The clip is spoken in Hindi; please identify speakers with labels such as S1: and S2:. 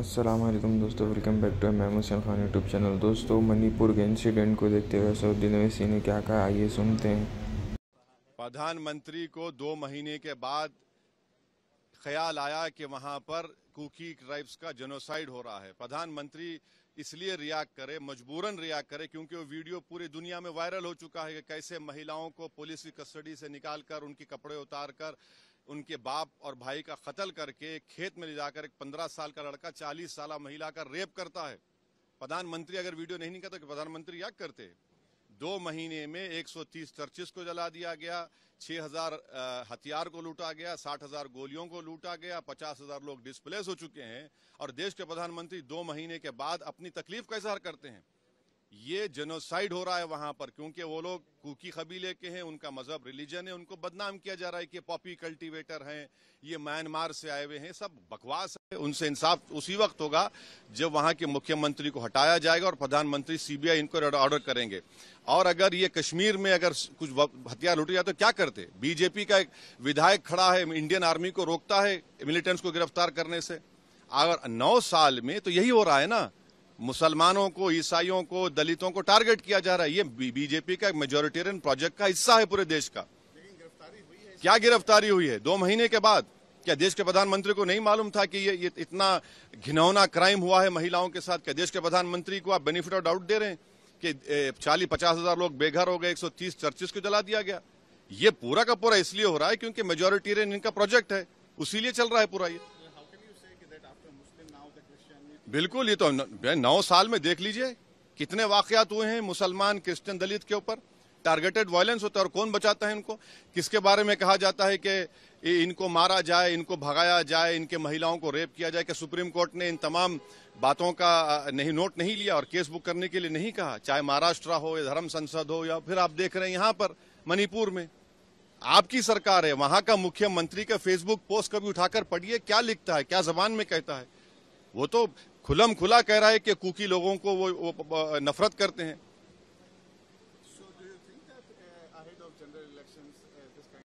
S1: असलम दोस्तों welcome back to ma'am Hussain Khan YouTube channel दोस्तों मणिपुर के इंसिडेंट को देखते हुए सऊदीन नवेसी ने क्या कहा आइए सुनते हैं प्रधानमंत्री को दो महीने के बाद ख्याल आया कि वहां पर कुकी ट्राइब्स का जेनोसाइड हो रहा है प्रधानमंत्री इसलिए रिएक्ट करे मजबूरन रिएक्ट करे क्योंकि वो वीडियो पूरी दुनिया में वायरल हो चुका है कि कैसे महिलाओं को पुलिस की कस्टडी से निकालकर उनके कपड़े उतार कर उनके बाप और भाई का कत्ल करके खेत में ले जाकर एक पंद्रह साल का लड़का चालीस साल महिला का रेप करता है प्रधानमंत्री अगर वीडियो नहीं निकलता तो प्रधानमंत्री याद करते दो महीने में 130 चर्चिस को जला दिया गया 6000 हथियार को लूटा गया 60000 गोलियों को लूटा गया 50000 लोग डिस्प्लेस हो चुके हैं और देश के प्रधानमंत्री दो महीने के बाद अपनी तकलीफ का इजहार करते हैं ये जेनोसाइड हो रहा है वहां पर क्योंकि वो लोग कुकी कबीले के हैं उनका मजहब रिलीजन है उनको बदनाम किया जा रहा है कि पॉपी कल्टीवेटर हैं ये म्यांमार से आए हुए हैं सब बकवास है उनसे इंसाफ उसी वक्त होगा जब वहां के मुख्यमंत्री को हटाया जाएगा और प्रधानमंत्री सीबीआई इनको ऑर्डर करेंगे और अगर ये कश्मीर में अगर कुछ हथियार लुट जाए तो क्या करते बीजेपी का एक विधायक खड़ा है इंडियन आर्मी को रोकता है मिलिटेंट्स को गिरफ्तार करने से अगर नौ साल में तो यही हो रहा है ना मुसलमानों को ईसाइयों को दलितों को टारगेट किया जा रहा है ये बीजेपी का मेजोरिटेरियन प्रोजेक्ट का हिस्सा है पूरे देश का क्या गिरफ्तारी हुई है दो महीने के बाद क्या देश के प्रधानमंत्री को नहीं मालूम था कि ये, ये इतना घिनौना क्राइम हुआ है महिलाओं के साथ क्या देश के प्रधानमंत्री को आप बेनिफिट ऑफ डाउट दे रहे हैं कि चालीस पचास हजार लोग बेघर हो गए 130 चर्चिस को जला दिया गया ये पूरा का पूरा इसलिए हो रहा है क्योंकि मेजोरिटेरियन इनका प्रोजेक्ट है उसीलिए चल रहा है पूरा ये बिल्कुल ये तो नौ साल में देख लीजिए कितने वाकयात हुए हैं मुसलमान क्रिश्चियन दलित के ऊपर टारगेटेड वायलेंस होता है और कौन बचाता है इनको किसके बारे में कहा जाता है कि इनको मारा जाए इनको भगाया जाए इनके महिलाओं को रेप किया जाए कि सुप्रीम कोर्ट ने इन तमाम बातों का नहीं नोट नहीं लिया और केस बुक करने के लिए नहीं कहा चाहे महाराष्ट्र हो या धर्म संसद हो या फिर आप देख रहे हैं यहाँ पर मणिपुर में आपकी सरकार है वहां का मुख्यमंत्री का फेसबुक पोस्ट कभी उठाकर पढ़िए क्या लिखता है क्या जबान में कहता है वो तो खुलम खुला कह रहा है कि कुकी लोगों को वो, वो नफरत करते हैं